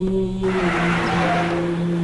嗯。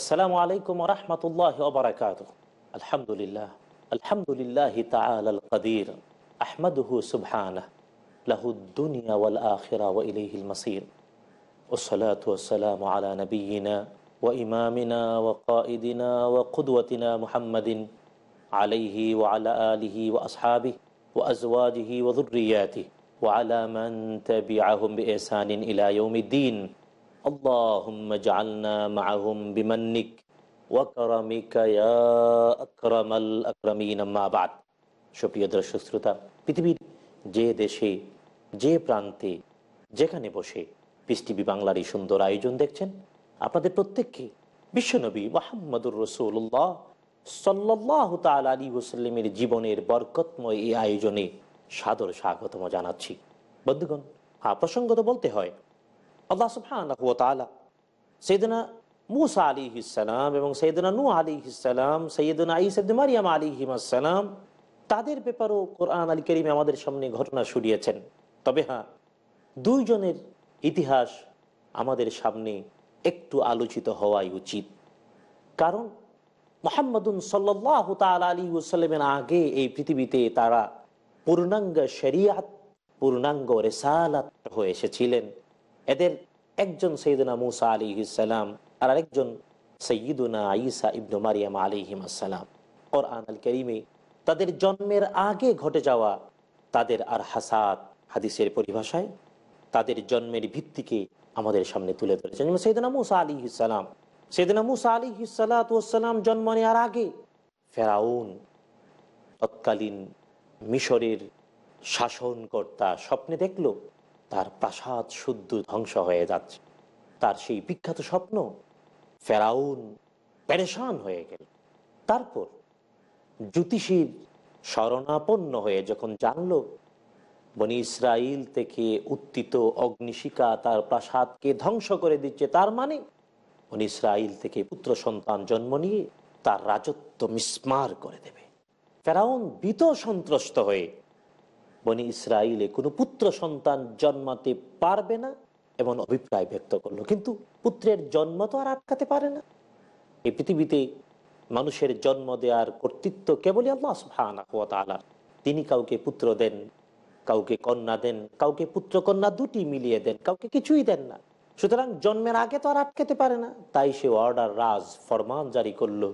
السلام عليكم ورحمة الله وبركاته الحمد لله الحمد لله تعالى القدير أحمده سبحانه له الدنيا والآخرة وإليه المصير والصلاة والسلام على نبينا وإمامنا وقائدنا وقدوتنا محمد عليه وعلى آله وأصحابه وأزواجه وذرياته وعلى من تبعهم بإحسان إلى يوم الدين اللهم اجعلنا معهم بمنك وكرمك يا أكرم الأكرمين ما بعد সুপ্রিয় দর্শক শ্রোতা পৃথিবীর যে দেশে যে প্রান্তে যেখানে বসে পিস টিভি বাংলার এই সুন্দর আয়োজন দেখছেন আপনাদের প্রত্যেককে বিশ্বনবী মোহাম্মদুর রসুল্লাহ সাল্লাহ তাল আলী ওসাল্লামের জীবনের বরকতময় এই আয়োজনে সাদর স্বাগতম জানাচ্ছি বন্ধুগণ হ্যাঁ, প্রসঙ্গত বলতে হয় আল্লাহ সুফহান সেইদিনা মুসা আলী ইসালাম এবং সৈয়দনা নু আলী ইসালাম সৈয়দনা ইসদ মারিয়াম আলী হিমাসালাম তাদের ব্যাপারও কোরআন আলী করিম আমাদের সামনে ঘটনা শুরিয়েছেন তবে হ্যাঁ দুইজনের ইতিহাস আমাদের সামনে একটু আলোচিত হওয়াই উচিত কারণ মোহাম্মদুন সাল্লাহ তাল আলী ওসাল্লামের আগে এই পৃথিবীতে তারা পূর্ণাঙ্গ শরিয়াত পূর্ণাঙ্গ রেসালাত হয়ে এসেছিলেন এদের একজন সৈয়দনা মুসা আলি ইসালাম আর আরেকজন সৈয়দনা আইসা ইবনু মারিয়াম আলিহিম আসসালাম ওর আনাল করিমে তাদের জন্মের আগে ঘটে যাওয়া তাদের আর হাসাদ হাদিসের পরিভাষায় তাদের জন্মের ভিত্তিকে আমাদের সামনে তুলে ধরেছেন যেমন মুসা আলী ইসালাম সৈদনা মুসা আলী ইসালাতাম জন্ম নেওয়ার আগে ফেরাউন তৎকালীন মিশরের শাসনকর্তা স্বপ্নে দেখলো তার প্রাসাদ শুদ্ধ ধ্বংস হয়ে যাচ্ছে তার সেই বিখ্যাত স্বপ্ন ফেরাউন প্যারেশান হয়ে গেল তারপর জ্যোতিষীর শরণাপন্ন হয়ে যখন জানল বনি ইসরায়েল থেকে উত্থিত অগ্নিশিকা তার প্রাসাদকে ধ্বংস করে দিচ্ছে তার মানে বনি ইসরায়েল থেকে পুত্র সন্তান জন্ম নিয়ে তার রাজত্ব মিসমার করে দেবে ফেরাউন বিত সন্ত্রস্ত হয়ে বনি ইসরায়েলে কোনো পুত্র সন্তান জন্মাতে পারবে না এমন অভিপ্রায় ব্যক্ত করলো কিন্তু পুত্রের জন্ম তো আর আটকাতে পারে না এই পৃথিবীতে মানুষের জন্ম দেওয়ার কর্তৃত্ব কেবলই আল্লাহ সুহানা তিনি কাউকে পুত্র দেন কাউকে কন্যা দেন কাউকে পুত্র কন্যা দুটি মিলিয়ে দেন কাউকে কিছুই দেন না সুতরাং জন্মের আগে তো আর আটকাতে পারে না তাই সে অর্ডার রাজ ফরমান জারি করলো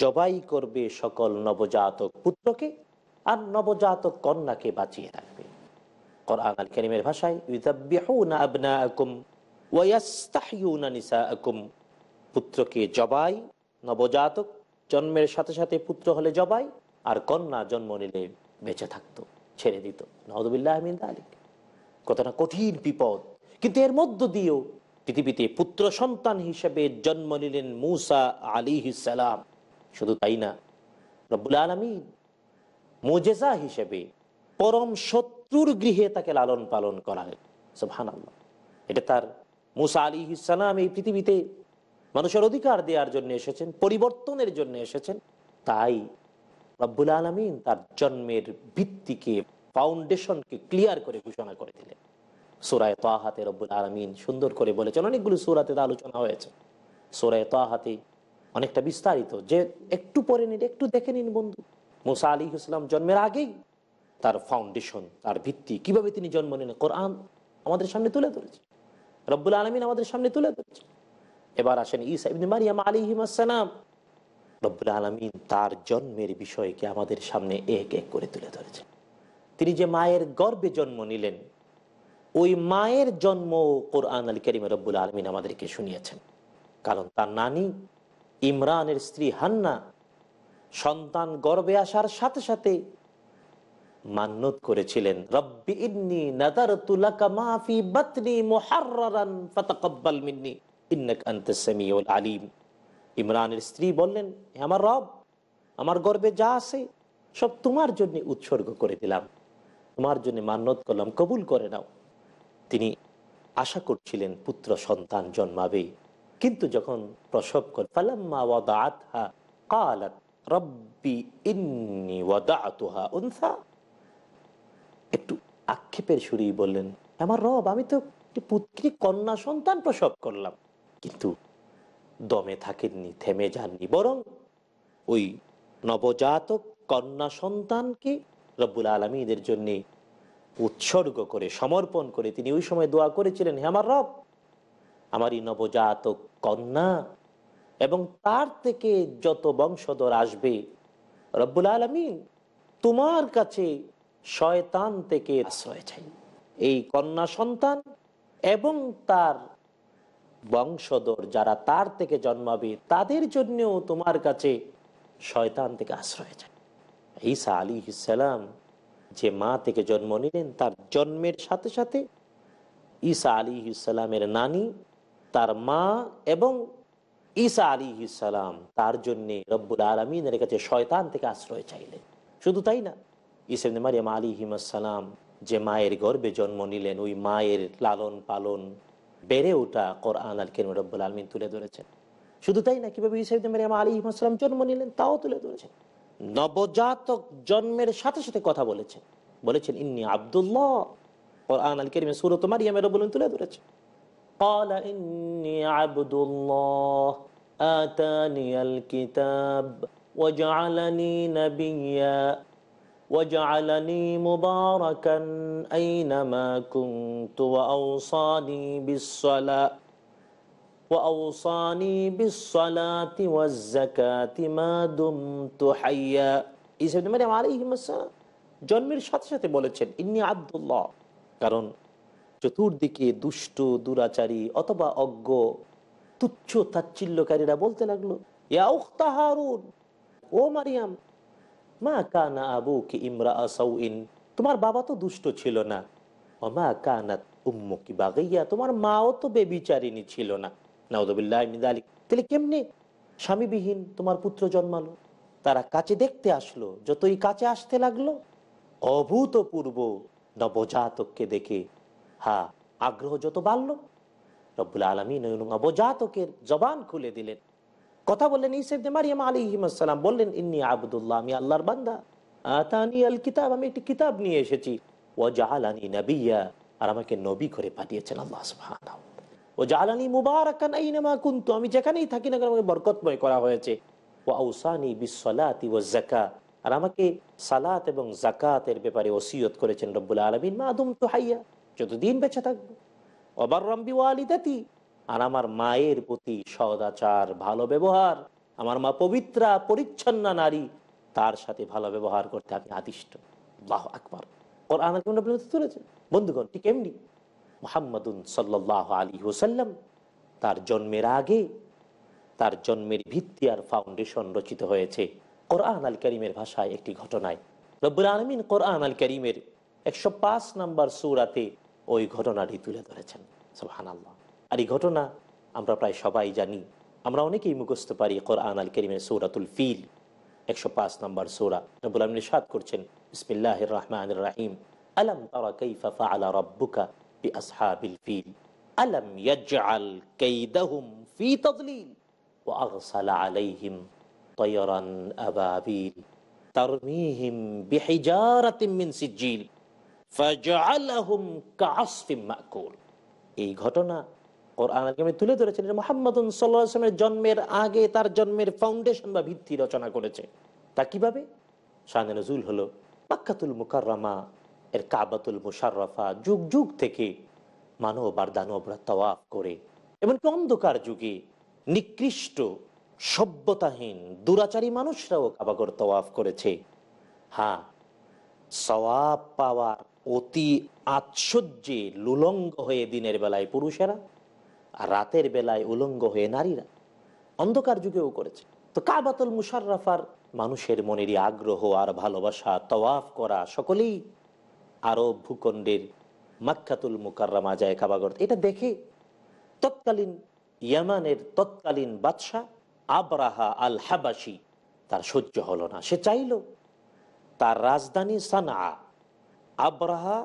জবাই করবে সকল নবজাতক পুত্রকে আর নবজাতক কন্যাকে বাঁচিয়ে রাখবে কোরআন আল করিমের ভাষায় পুত্রকে জবাই নবজাতক জন্মের সাথে সাথে পুত্র হলে জবাই আর কন্যা জন্ম নিলে বেঁচে থাকতো ছেড়ে দিত নহদুবিল্লাহ আহমিন আলিক কতটা কঠিন বিপদ কিন্তু এর মধ্য দিয়েও পৃথিবীতে পুত্র সন্তান হিসেবে জন্ম নিলেন মুসা আলী সালাম শুধু তাই না রব্বুল আলমী মোজেজা হিসেবে পরম শত্রুর গৃহে তাকে লালন পালন করা সোহান আল্লাহ এটা তার মুসা আলী ইসালাম এই পৃথিবীতে মানুষের অধিকার দেওয়ার জন্য এসেছেন পরিবর্তনের জন্য এসেছেন তাই রব্বুল আলমিন তার জন্মের ভিত্তিকে ফাউন্ডেশনকে ক্লিয়ার করে ঘোষণা করে দিলেন সোরায় তাহাতে রব্বুল আলমিন সুন্দর করে বলেছেন অনেকগুলো সোরাতে আলোচনা হয়েছে সোরায় তাহাতে অনেকটা বিস্তারিত যে একটু পরে নিন একটু দেখে নিন বন্ধু মুসা আলী ইসলাম জন্মের আগেই তার ফাউন্ডেশন তার ভিত্তি কিভাবে তিনি জন্ম নেন কোরআন আমাদের সামনে তুলে ধরেছে রব্বুল আলমিন আমাদের সামনে তুলে ধরেছে এবার আসেন ইসা ইবিন মারিয়াম আলী হিমাসালাম রব্বুল আলমিন তার জন্মের বিষয়কে আমাদের সামনে এক এক করে তুলে ধরেছেন তিনি যে মায়ের গর্বে জন্ম নিলেন ওই মায়ের জন্ম কোরআন আল করিম রব্বুল আলমিন আমাদেরকে শুনিয়েছেন কারণ তার নানি ইমরানের স্ত্রী হান্না সন্তান গর্বে আসার সাথে সাথে মান্যত করেছিলেন রব্বি ইন্নি নাদার মিন্নি ইমরানের স্ত্রী বললেন আমার রব আমার গর্বে যা আছে সব তোমার জন্য উৎসর্গ করে দিলাম তোমার জন্য মান্যত করলাম কবুল করে নাও তিনি আশা করছিলেন পুত্র সন্তান জন্মাবে কিন্তু যখন প্রসব কর ফালাম্মা ওয়াদাআতহা কালাত রব্বি ইন্নি উনসা একটু আক্ষেপের সুরেই বললেন আমার রব আমি তো পুত্রী কন্যা সন্তান প্রসব করলাম কিন্তু দমে থাকেননি থেমে যাননি বরং ওই নবজাতক কন্যা সন্তানকে রব্বুল আলমীদের জন্য উৎসর্গ করে সমর্পণ করে তিনি ওই সময় দোয়া করেছিলেন হে আমার রব আমার এই নবজাতক কন্যা এবং তার থেকে যত বংশধর আসবে রব্বুল আলমিন তোমার কাছে শয়তান থেকে আশ্রয় চাই এই কন্যা সন্তান এবং তার বংশধর যারা তার থেকে জন্মাবে তাদের জন্যও তোমার কাছে শয়তান থেকে আশ্রয় চাই ঈসা আলী ইসালাম যে মা থেকে জন্ম নিলেন তার জন্মের সাথে সাথে ঈসা আলী ইসালামের নানি তার মা এবং ঈসা আলী ইসালাম তার জন্য রব্বুল আলমিনের কাছে শয়তান থেকে আশ্রয় চাইলেন শুধু তাই না ইসেমনে মারিয়াম আলী হিমাসালাম যে মায়ের গর্বে জন্ম নিলেন ওই মায়ের লালন পালন বেড়ে ওঠা কোরআন আল কেন রব্বুল আলমিন তুলে ধরেছেন শুধু তাই না কিভাবে ইসেমনে মারিয়াম আলী হিমাসালাম জন্ম নিলেন তাও তুলে ধরেছেন নবজাতক জন্মের সাথে সাথে কথা বলেছেন বলেছেন ইন্নি আবদুল্লাহ কোরআন আল কেরিমে সুরত মারিয়ামের রব্বুল তুলে ধরেছেন قال إني عبد الله آتاني الكتاب وجعلني نبيا وجعلني مباركا أينما كنت وأوصاني بالصلاة وأوصاني بالصلاة والزكاة ما دمت حيا ইসা মারিয়াম আলাইহিম আসসালাম জন্মের সাথে بولتشن إني عبد الله কারণ চতুর্দিকে দুষ্ট দুরাচারী অথবা অজ্ঞ তুচ্ছ তাচ্ছিল্যকারীরা বলতে লাগলো ও মারিয়াম মা কানা আবু কি ইমরা আসাউইন তোমার বাবা তো দুষ্ট ছিল না ও মা কানাত উম্ম কি বাগাইয়া তোমার মাও তো বেবিচারিণী ছিল না তাহলে কেমনি স্বামীবিহীন তোমার পুত্র জন্মালো তারা কাছে দেখতে আসলো যতই কাছে আসতে লাগলো অভূতপূর্ব নবজাতককে দেখে হ্যাঁ আগ্রহ যত বাড়ল রব্বুল আলমী নয়নুং জবান খুলে দিলেন কথা বললেন ইসেফদে মারিয়াম আলী বললেন ইন্নি আবদুল্লাহ আমি আল্লাহর বান্দা আল কিতাব আমি একটি কিতাব নিয়ে এসেছি ও জাহালানি নবিয়া আর আমাকে নবী করে পাঠিয়েছেন আল্লাহ ও জাহালানি কুন্তু আমি যেখানেই থাকি না আমাকে বরকতময় করা হয়েছে ও আউসানি বিশ্বলাতি ও জাকা আর আমাকে সালাত এবং জাকাতের ব্যাপারে ওসিয়ত করেছেন রব্বুল আলমিন মা আদম তো হাইয়া যতদিন বেঁচে থাকবো অবার রম্বি ওয়ালিদাতি আর আমার মায়ের প্রতি সদাচার ভালো ব্যবহার আমার মা পবিত্রা পরিচ্ছন্ন নারী তার সাথে ভালো ব্যবহার করতে আপনি আদিষ্ট বাহ আকবর ওর আনার বন্ধুগণ ঠিক এমনি মোহাম্মদুন সাল্লাহ আলী হোসাল্লাম তার জন্মের আগে তার জন্মের ভিত্তি আর ফাউন্ডেশন রচিত হয়েছে কোরআন আল করিমের ভাষায় একটি ঘটনায় রব্বুল আলমিন কোরআন আল করিমের একশো পাঁচ নম্বর সুরাতে ওই ঘটনাটি তুলে ধরেছেন সোহান আল্লাহ আর এই ঘটনা আমরা প্রায় সবাই জানি আমরা অনেকেই মুখস্থ পারি কোরআন আল করিমের সৌরাতুল ফিল একশো পাঁচ নম্বর সৌরা রবুল আলম নিষাদ করছেন বিসমিল্লাহ রহমান রাহিম আলম তারা কাইফা ফাআলা ফি তাদলিল আলাইহিম তায়রান এই ঘটনা ওর আনাকে তুলে ধরেছেন মোহাম্মদ সাল্লামের জন্মের আগে তার জন্মের ফাউন্ডেশন বা ভিত্তি রচনা করেছে তা কিভাবে শাহান নজুল হলো পাক্কাতুল মুকাররামা এর কাবাতুল মুশারফা যুগ যুগ থেকে মানব আর দানব তওয়াফ করে এমনকি অন্ধকার যুগে নিকৃষ্ট সভ্যতাহীন দুরাচারী মানুষরাও কাবাগর তওয়াফ করেছে হ্যাঁ সওয়াব পাওয়ার অতি আশ্চর্যে লুলঙ্গ হয়ে দিনের বেলায় পুরুষেরা আর রাতের বেলায় উলঙ্গ হয়ে নারীরা অন্ধকার যুগেও করেছে তো কাবাতুল মুশাররাফার মানুষের মনেরই আগ্রহ আর ভালোবাসা তওয়াফ করা সকলেই আরব ভূখণ্ডের মাক্ষাতুল মুকাররামা যায় কাবাগর এটা দেখে তৎকালীন ইয়ামানের তৎকালীন বাদশাহ আবরাহা আল হাবাসি তার সহ্য হলো না সে চাইল তার রাজধানী সানা আবরাহা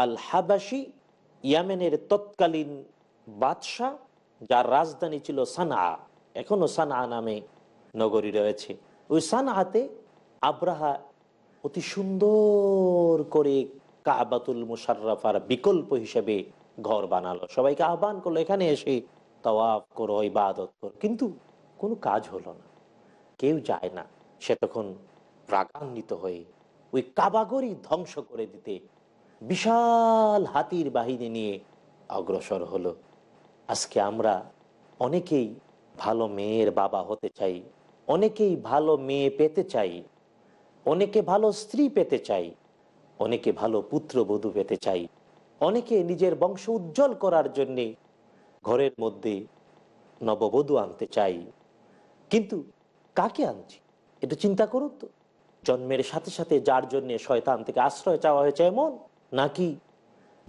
আল হাবাসি ইয়ামেনের তৎকালীন বাদশাহ যার রাজধানী ছিল সানা এখনও সানা নামে নগরী রয়েছে ওই সানাতে আবরাহা অতি সুন্দর করে কাহাবাতুল মুশারফার বিকল্প হিসেবে ঘর বানালো সবাইকে আহ্বান করলো এখানে এসে তওয়াফ করো ইবাদত করো কিন্তু কোনো কাজ হলো না কেউ যায় না সে তখন রাগান্বিত হয়ে ওই কাবাগরি ধ্বংস করে দিতে বিশাল হাতির বাহিনী নিয়ে অগ্রসর হলো আজকে আমরা অনেকেই ভালো মেয়ের বাবা হতে চাই অনেকেই ভালো মেয়ে পেতে চাই অনেকে ভালো স্ত্রী পেতে চাই অনেকে ভালো পুত্রবধূ পেতে চাই অনেকে নিজের বংশ উজ্জ্বল করার জন্যে ঘরের মধ্যে নববধূ আনতে চাই কিন্তু কাকে আনছি এটা চিন্তা করুন তো জন্মের সাথে সাথে যার জন্য শয়তান থেকে আশ্রয় চাওয়া হয়েছে এমন নাকি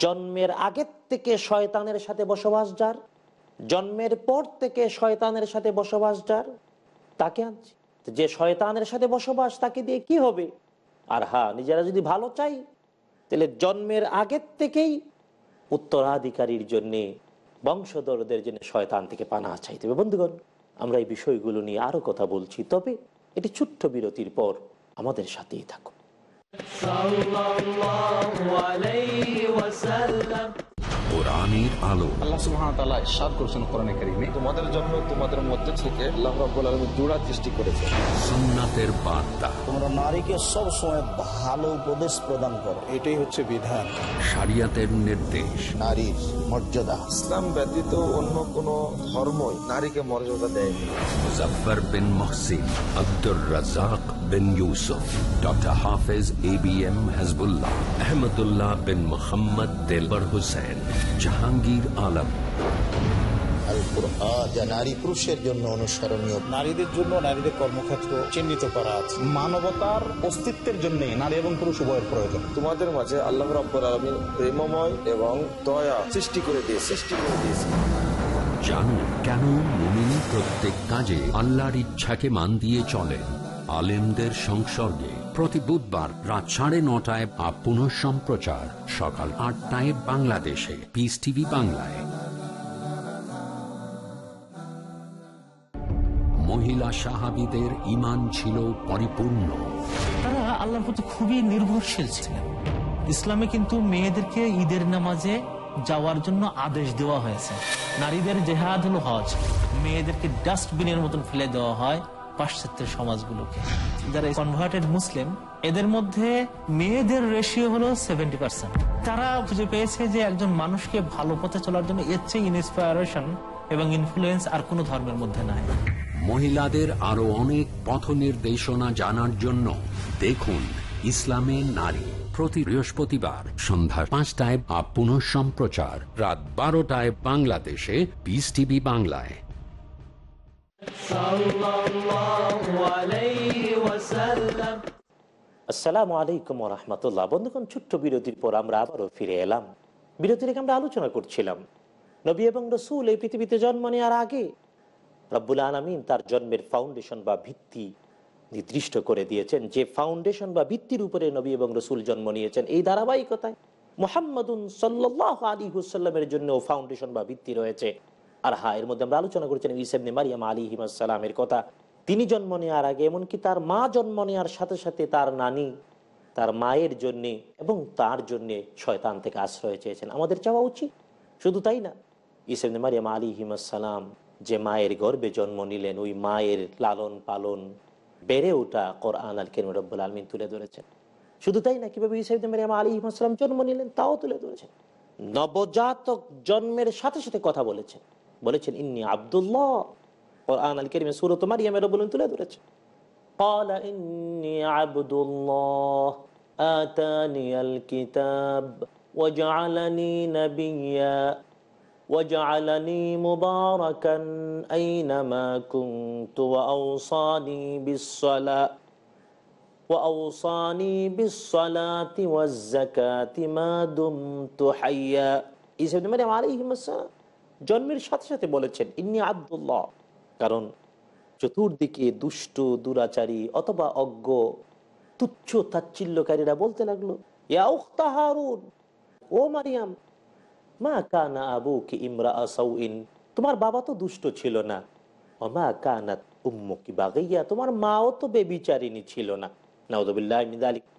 জন্মের আগের থেকে শয়তানের সাথে বসবাস যার জন্মের পর থেকে শয়তানের সাথে বসবাস যার তাকে আনছি যে শয়তানের সাথে বসবাস তাকে দিয়ে কি হবে আর হ্যাঁ নিজেরা যদি ভালো চাই তাহলে জন্মের আগের থেকেই উত্তরাধিকারীর জন্যে বংশধরদের জন্য শয়তান থেকে পানা চাইতে হবে বন্ধুগণ আমরা এই বিষয়গুলো নিয়ে আরও কথা বলছি তবে এটি ছোট্ট বিরতির পর আমাদের সাথেই থাকুন আল্লাহ সুবহানাহু ওয়া তোমাদের জন্য তোমাদের মধ্যে থেকে বার্তা তোমরা নারীকে ভালো উপদেশ প্রদান করো এটাই হচ্ছে বিধান নির্দেশ নারীর মর্যাদা ইসলাম ব্যতীত অন্য কোনো ধর্মই নারীকে মর্যাদা দেয় মুজাফফর বিন Muhsin Abdur Razzak bin Yusuf, Dr. Hafiz ABM Hezbollah, Ahmadullah bin Muhammad Dilbar Hussain, Jahangir Alam. নারী পুরুষের জন্য নারীদের জন্য নারীদের কর্মক্ষেত্র চিহ্নিত করা আছে মানবতার অস্তিত্বের নারী এবং পুরুষ প্রয়োজন তোমাদের মাঝে প্রেমময় এবং দয়া জানুন কেন প্রত্যেক কাজে আল্লাহর ইচ্ছাকে মান দিয়ে চলেন আলেমদের সংসর্গে প্রতি বুধবার রাত সাড়ে নটায় বা পুনঃ সম্প্রচার সকাল আটটায় বাংলাদেশে পিস টিভি বাংলায় মহিলা সাহাবিদের ইমান ছিল পরিপূর্ণ তারা আল্লাহর প্রতি খুবই নির্ভরশীল ছিলেন ইসলামে কিন্তু মেয়েদেরকে ঈদের নামাজে যাওয়ার জন্য আদেশ দেওয়া হয়েছে নারীদের জেহাদ হল হজ মেয়েদেরকে ডাস্টবিনের মতন ফেলে দেওয়া হয় পাশ্চাত্যের সমাজগুলোকে যারা কনভার্টেড মুসলিম এদের মধ্যে মেয়েদের রেশিও হলো সেভেন্টি পার্সেন্ট তারা খুঁজে পেয়েছে যে একজন মানুষকে ভালো পথে চলার জন্য এর চেয়ে ইন্সপায়ারেশন এবং ইনফ্লুয়েন্স আর কোনো ধর্মের মধ্যে নাই মহিলাদের আরো অনেক পথ নির্দেশনা জানার জন্য দেখুন ইসলামে নারী প্রতি বৃহস্পতিবার সন্ধ্যা পাঁচটায় আপ পুনঃ সম্প্রচার রাত বারোটায় বাংলাদেশে বিস টিভি বাংলায় আসসালামু আলাইকুম রহমতুল্লাহ বন্ধুগণ ছোট্ট বিরতির পর আমরা আবারও ফিরে এলাম বিরতির আমরা আলোচনা করছিলাম নবী এবং রসুল এই পৃথিবীতে জন্ম নেওয়ার আগে রব্বুল আলমিন তার জন্মের ফাউন্ডেশন বা ভিত্তি নির্দিষ্ট করে দিয়েছেন যে ফাউন্ডেশন বা ভিত্তির উপরে নবী এবং রসুল জন্ম নিয়েছেন এই ধারাবাহিকতায় মোহাম্মদ সাল্লাহ আলী হুসাল্লামের জন্য ফাউন্ডেশন বা ভিত্তি রয়েছে আর হা এর মধ্যে আমরা আলোচনা করেছেন ইসেবনে মারিয়াম আলী হিমাসালামের কথা তিনি জন্ম নেওয়ার আগে এমনকি তার মা জন্ম নেওয়ার সাথে সাথে তার নানি তার মায়ের জন্যে এবং তার জন্যে শয়তান থেকে আশ্রয় চেয়েছেন আমাদের চাওয়া উচিত শুধু তাই না ইসেবনে মারিয়াম আলী হিমাসালাম যে মায়ের গর্বে জন্ম নিলেন ওই মায়ের লালন পালন বেড়ে ওঠা কোরআন আল কেন রব্বুল আলমিন তুলে ধরেছেন শুধু তাই না কিভাবে ইসাইদিন মারিয়াম আলী হিমাসালাম জন্ম নিলেন তাও তুলে ধরেছেন নবজাতক জন্মের সাথে সাথে কথা বলেছেন বলেছেন ইন্নি আবদুল্লাহ কোরআন আল করিমে সুরত মারিয়ামের বলুন তুলে ধরেছে قال إني عبد الله آتاني الكتاب وجعلني نبيا وجعلني مباركا أينما كنت وأوصاني بالصلاة وأوصاني بالصلاة والزكاة ما دمت حيا عيسى ابن مريم عليه السلام জন্মের সাথে সাথে বলেছেন ইন্নি আব্দুল্লাহ কারণ চতুর্দিকে দুষ্ট দুরাচারী অথবা অজ্ঞ তুচ্ছ তাচ্ছিল্যকারীরা বলতে লাগলো ও মারিয়াম মা কানা আবু কি ইমরা আসাউইন তোমার বাবা তো দুষ্ট ছিল না ও মা কানা উম্মু কি বাগাইয়া তোমার মাও তো বেবিচারিণী ছিল না নাউদুবিল্লাহ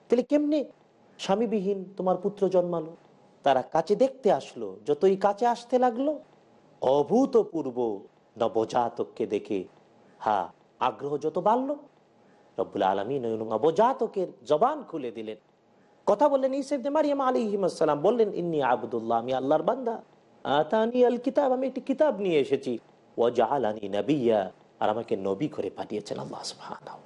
তাহলে কেমনি স্বামীবিহীন তোমার পুত্র জন্মালো তারা কাছে দেখতে আসলো যতই কাছে আসতে লাগলো অভূতপূর্ব নবজাতককে দেখে হা আগ্রহ যত বাড়ল রব্বুল আলমী নবজাতকের জবান খুলে দিলেন কথা বললেন ইসেফদে মারিয়াম আলী হিমাসালাম বললেন ইন্নি আবদুল্লাহ আমি আল্লাহর বান্দা আল কিতাব আমি একটি কিতাব নিয়ে এসেছি ও জাহালানি নবিয়া আর আমাকে নবী করে পাঠিয়েছেন আল্লাহ সুবহানাহু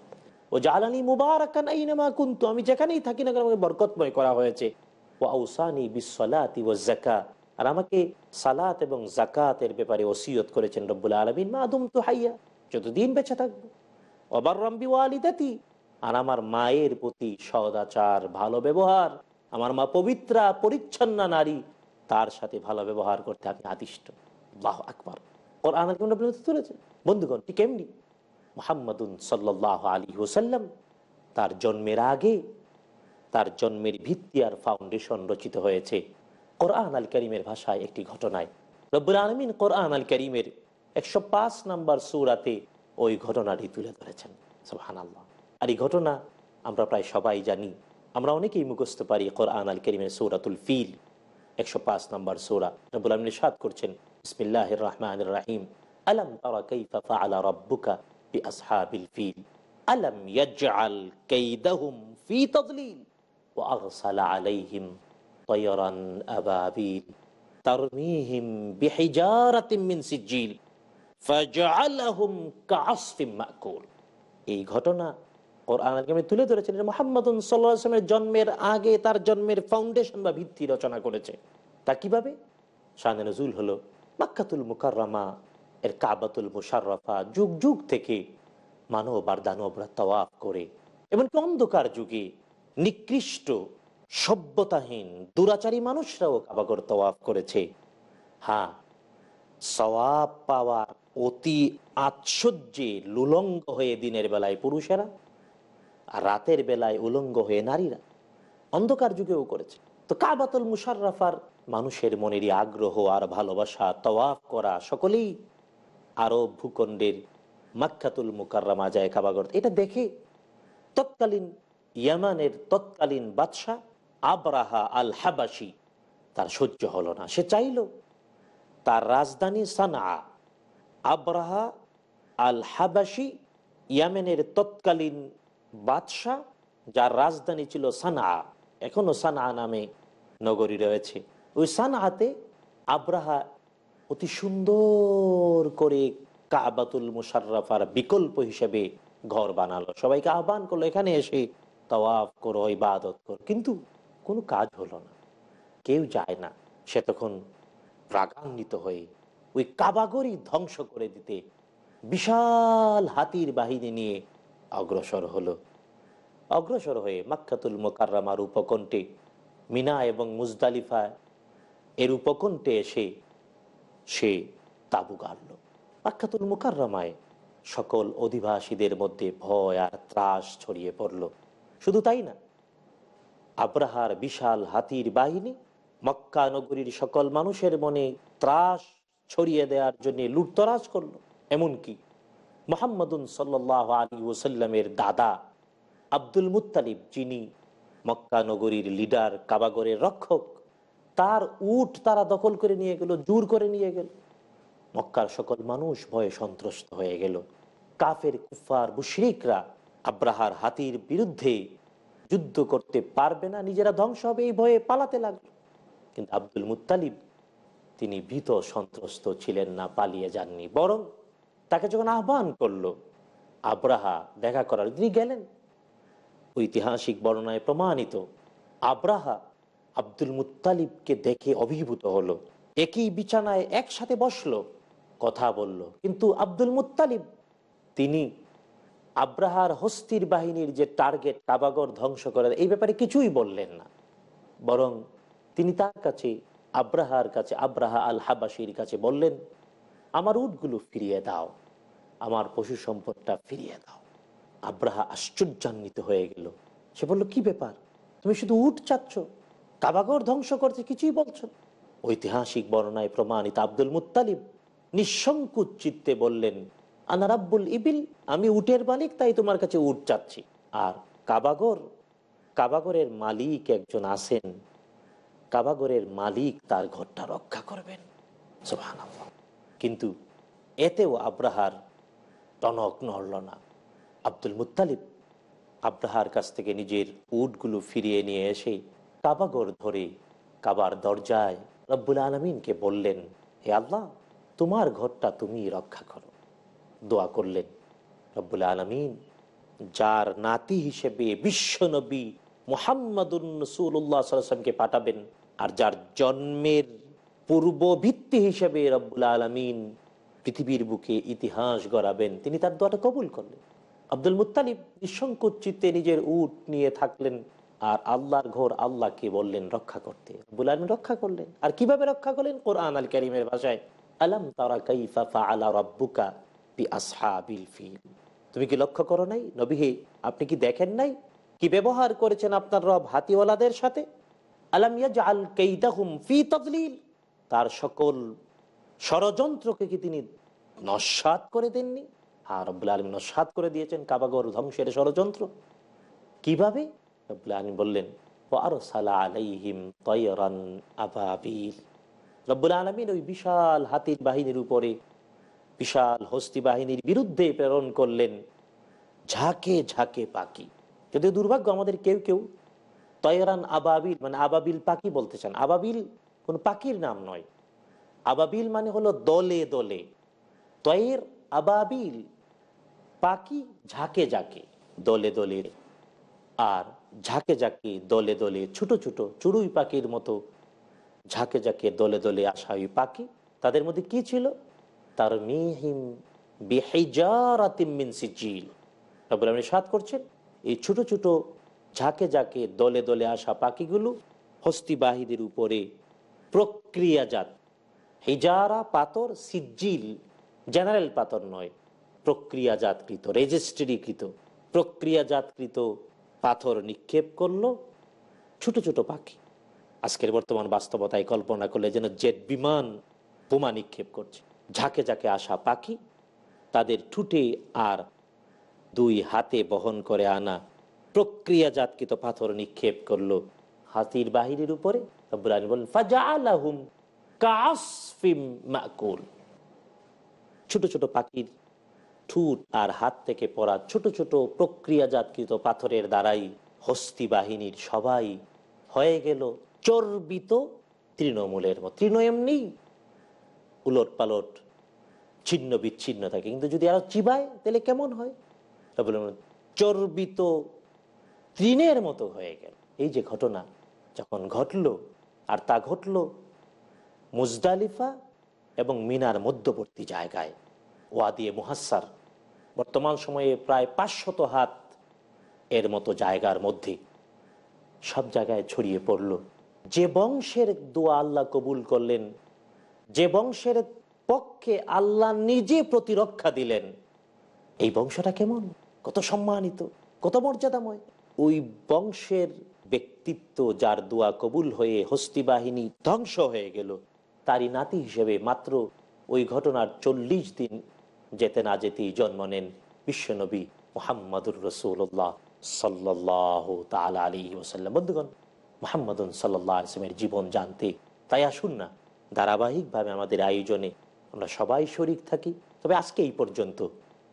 ও জালানি মুবারাকান আইনামা কুনতু আমি যেখানেই থাকি না আমাকে বরকতময় করা হয়েছে ওয়া আউসানি বিসসালাতি ওয়াজ যাকাত আর আমাকে সালাত এবং জাকাতের ব্যাপারে ওসিয়ত করেছেন রব্বুল আলমিন মা আদম তো হাইয়া যতদিন বেঁচে থাকবো অবার রম্বি দাতি আর আমার মায়ের প্রতি সদাচার ভালো ব্যবহার আমার মা পবিত্রা পরিচ্ছন্ন নারী তার সাথে ভালো ব্যবহার করতে আমি আদিষ্ট বাহ আকবর ওর আনার কেমন আপনি তুলেছেন বন্ধুগণ ঠিক এমনি মোহাম্মদুন সাল্লাহ আলী হোসাল্লাম তার জন্মের আগে তার জন্মের ভিত্তি আর ফাউন্ডেশন রচিত হয়েছে কোরআন আল করিমের ভাষায় একটি ঘটনায় রব্বুল আলমিন কোরআন আল করিমের একশো পাঁচ নম্বর সুরাতে ওই ঘটনাটি তুলে ধরেছেন সোহান আল্লাহ আর এই ঘটনা আমরা প্রায় সবাই জানি আমরা অনেকেই মুখস্ত পারি কোরআন আল করিমের সৌরাতুল ফিল একশো পাঁচ নম্বর সৌরা রব্বুল আলমিন সাদ করছেন ইসমিল্লাহ রহমান রাহিম আলম আলা রব্বুকা বি এই ঘটনা তুলে ধরেছেন মোহাম্মদ সাল্লামের জন্মের আগে তার জন্মের ফাউন্ডেশন বা ভিত্তি রচনা করেছে তা কিভাবে শাহান নজুল হলো মাক্কাতুল মুকাররমা এর কাবাতুল মুশাররফা যুগ যুগ থেকে মানব আর দানবরা তওয়াফ করে এমনকি অন্ধকার যুগে নিকৃষ্ট সভ্যতাহীন দুরাচারী মানুষরাও কাবাগর তওয়াফ করেছে হ্যাঁ সওয়াব পাওয়ার অতি আশ্চর্যে লুলঙ্গ হয়ে দিনের বেলায় পুরুষেরা আর রাতের বেলায় উলঙ্গ হয়ে নারীরা অন্ধকার যুগেও করেছে তো কাবাতুল মুশাররাফার মানুষের মনেরই আগ্রহ আর ভালোবাসা তওয়াফ করা সকলেই আরব ভূখণ্ডের মাক্ষাতুল মুকাররামা যায় কাবাগর এটা দেখে তৎকালীন ইয়ামানের তৎকালীন বাদশাহ আবরাহা আল হাবাসি তার সহ্য হল না সে চাইল তার রাজধানী সানা আবরাহা আল হাবাসি ইয়ামেনের তৎকালীন বাদশাহ যার রাজধানী ছিল সানা এখনও সানা নামে নগরী রয়েছে ওই সানাতে আবরাহা অতি সুন্দর করে কাবাতুল মুশারফার বিকল্প হিসেবে ঘর বানালো সবাইকে আহ্বান করলো এখানে এসে তওয়াফ করো ইবাদত করো কিন্তু কোনো কাজ হলো না কেউ যায় না সে তখন রাগান্বিত হয়ে ওই কাবাগরি ধ্বংস করে দিতে বিশাল হাতির বাহিনী নিয়ে অগ্রসর হলো অগ্রসর হয়ে মাক্ষাতুল মোকাররামার উপকণ্ঠে মিনা এবং মুজদালিফা এর উপকণ্ঠে এসে সে তাবু গাড়ল মাক্ষাতুল মোকাররামায় সকল অধিবাসীদের মধ্যে ভয় আর ত্রাস ছড়িয়ে পড়ল শুধু তাই না আব্রাহার বিশাল হাতির বাহিনী মক্কা নগরীর সকল মানুষের মনে ত্রাস ছড়িয়ে দেওয়ার জন্য লুটতরাজ করল এমনকি মোহাম্মদুন সাল্লাহ আলী ওসাল্লামের দাদা আব্দুল মুতালিব যিনি মক্কা নগরীর লিডার কাবাগরের রক্ষক তার উট তারা দখল করে নিয়ে গেল জোর করে নিয়ে গেল মক্কার সকল মানুষ ভয়ে সন্ত্রস্ত হয়ে গেল কাফের কুফার মুশরিকরা আব্রাহার হাতির বিরুদ্ধে যুদ্ধ করতে পারবে না নিজেরা ধ্বংস হবে এই ভয়ে পালাতে লাগলো কিন্তু আব্দুল মুতালিব তিনি ভীত সন্ত্রস্ত ছিলেন না পালিয়ে যাননি বরং তাকে যখন আহ্বান করলো আব্রাহা দেখা করার তিনি গেলেন ঐতিহাসিক বর্ণনায় প্রমাণিত আব্রাহা আব্দুল মুতালিবকে দেখে অভিভূত হলো একই বিছানায় একসাথে বসলো কথা বলল কিন্তু আব্দুল মুতালিব তিনি আব্রাহার হস্তির বাহিনীর যে টার্গেট কাবাগর ধ্বংস করার এই ব্যাপারে কিছুই বললেন না বরং তিনি তার কাছে আব্রাহার কাছে আব্রাহা আল হাবাসির কাছে বললেন আমার উটগুলো ফিরিয়ে দাও আমার পশু সম্পদটা ফিরিয়ে দাও আব্রাহা আশ্চর্যান্বিত হয়ে গেল সে বলল কি ব্যাপার তুমি শুধু উট চাচ্ছ কাবাগর ধ্বংস করতে কিছুই বলছো ঐতিহাসিক বর্ণায় প্রমাণিত আব্দুল মুতালিব নিঃসংকুচিত্তে বললেন আনারাব্বুল ইবিল আমি উটের মালিক তাই তোমার কাছে উট চাচ্ছি আর কাবাগর কাবাগরের মালিক একজন আছেন কাবাগরের মালিক তার ঘরটা রক্ষা করবেন কিন্তু এতেও আব্রাহার টনক নড়ল না আব্দুল মুতালিব আব্রাহার কাছ থেকে নিজের উটগুলো ফিরিয়ে নিয়ে এসে কাবাগর ধরে কাবার দরজায় রব্বুল আলমিনকে বললেন হে আল্লাহ তোমার ঘরটা তুমি রক্ষা করো দোয়া করলেন রব্বুল আলমিন যার নাতি হিসেবে বিশ্বনবী নবী মোহাম্মদকে পাঠাবেন আর যার জন্মের পূর্ব ভিত্তি হিসেবে রব্বুল আলমিন পৃথিবীর বুকে ইতিহাস গড়াবেন তিনি তার দোয়াটা কবুল করলেন আব্দুল মুতালিব নিঃসংকোচিতে নিজের উট নিয়ে থাকলেন আর আল্লাহর ঘোর আল্লাহকে বললেন রক্ষা করতে রব্বুল আলমিন রক্ষা করলেন আর কিভাবে রক্ষা করলেন কোরআন আল করিমের ভাষায় আলম তারা কাইফা আলা রব্বুকা ফিল তুমি কি লক্ষ্য করো নাই নবীহি আপনি কি দেখেন নাই কি ব্যবহার করেছেন আপনার রব হাতিওয়ালাদের সাথে তার সকল ষড়যন্ত্রকে কি তিনি নস্বাত করে দেননি আর হ্যাঁ, রব্লা আলম নস্বাত করে দিয়েছেন কাবাগর ধ্বংসের ষড়যন্ত্র কিভাবে রব্লা আলম বললেন ও আরো সালা আলাইহিম আবাবিল রব্বুল আলমিন ওই বিশাল হাতির বাহিনীর উপরে বিশাল হস্তি বাহিনীর বিরুদ্ধে প্রেরণ করলেন ঝাঁকে ঝাঁকে পাখি যদি দুর্ভাগ্য আমাদের কেউ কেউ তয়রান আবাবিল মানে আবাবিল পাখি বলতে চান আবাবিল কোন পাখির নাম নয় আবাবিল মানে হলো দলে দলে তয়ের আবাবিল পাখি ঝাঁকে ঝাঁকে দলে দলে আর ঝাঁকে ঝাঁকে দলে দলে ছোট ছোট চুড়ুই পাখির মতো ঝাঁকে ঝাঁকে দলে দলে আসা ওই পাখি তাদের মধ্যে কি ছিল তার মিহিম বেহেজারাতিমিন সিজিল রব্বুল আলমিন করছেন এই ছোট ছোট ঝাঁকে ঝাঁকে দলে দলে আসা পাখিগুলো হস্তিবাহীদের উপরে প্রক্রিয়াজাত হিজারা পাথর সিজিল জেনারেল পাথর নয় প্রক্রিয়াজাতকৃত রেজিস্ট্রিকৃত প্রক্রিয়াজাতকৃত পাথর নিক্ষেপ করল ছোট ছোট পাখি আজকের বর্তমান বাস্তবতায় কল্পনা করলে যেন জেট বিমান বোমা নিক্ষেপ করছে ঝাঁকে ঝাঁকে আসা পাখি তাদের ঠুটে আর দুই হাতে বহন করে আনা প্রক্রিয়াজাতকৃত পাথর নিক্ষেপ করলো হাতির বাহিরের উপরে ছোট ছোট পাখির ঠুট আর হাত থেকে পড়া ছোট ছোট প্রক্রিয়াজাতকৃত পাথরের দ্বারাই হস্তি বাহিনীর সবাই হয়ে গেল চর্বিত তৃণমূলের মতো তৃণ এমনি উলট পালট ছিন্ন বিচ্ছিন্ন থাকে কিন্তু যদি আরো চিবায় তাহলে কেমন হয় রবুল চর্বিত তৃণের মতো হয়ে গেল এই যে ঘটনা যখন ঘটল আর তা ঘটল মুজদালিফা এবং মিনার মধ্যবর্তী জায়গায় ওয়া দিয়ে মুহাসার বর্তমান সময়ে প্রায় পাঁচশত হাত এর মতো জায়গার মধ্যে সব জায়গায় ছড়িয়ে পড়ল যে বংশের দোয়া আল্লাহ কবুল করলেন যে বংশের পক্ষে আল্লাহ নিজে প্রতিরক্ষা দিলেন এই বংশটা কেমন কত সম্মানিত কত মর্যাদাময় ওই বংশের ব্যক্তিত্ব যার দোয়া কবুল হয়ে হস্তি বাহিনী ধ্বংস হয়ে গেল তারই নাতি হিসেবে মাত্র ওই ঘটনার চল্লিশ দিন যেতে না যেতেই জন্ম নেন বিশ্বনবী মোহাম্মদুর রসুল্লাহ সাল্লাহ তাল আলী ওসাল্লাম বন্ধুগণ মোহাম্মদ সাল্লাহ আসলামের জীবন জানতে তাই আসুন না ধারাবাহিকভাবে আমাদের আয়োজনে আমরা সবাই শরিক থাকি তবে আজকে এই পর্যন্ত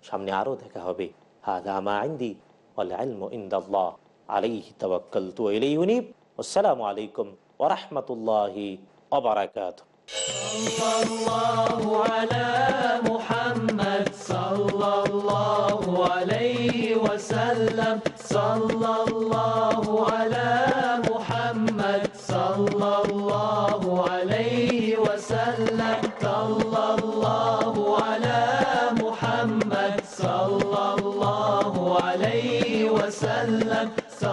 সামনে আরও দেখা হবে হাদা আমা আইন্দি আলম ইন্দাল্লাহ আলাইহি তাবাক্কাল তু ইলাইহি উনিব আসসালামু আলাইকুম ওয়া রাহমাতুল্লাহি ওয়া বারাকাতুহু সাল্লাল্লাহু আলা মুহাম্মদ সাল্লাল্লাহু আলাইহি ওয়া সাল্লাম সাল্লাল্লাহু আলা মুহাম্মদ সাল্লাল্লাহু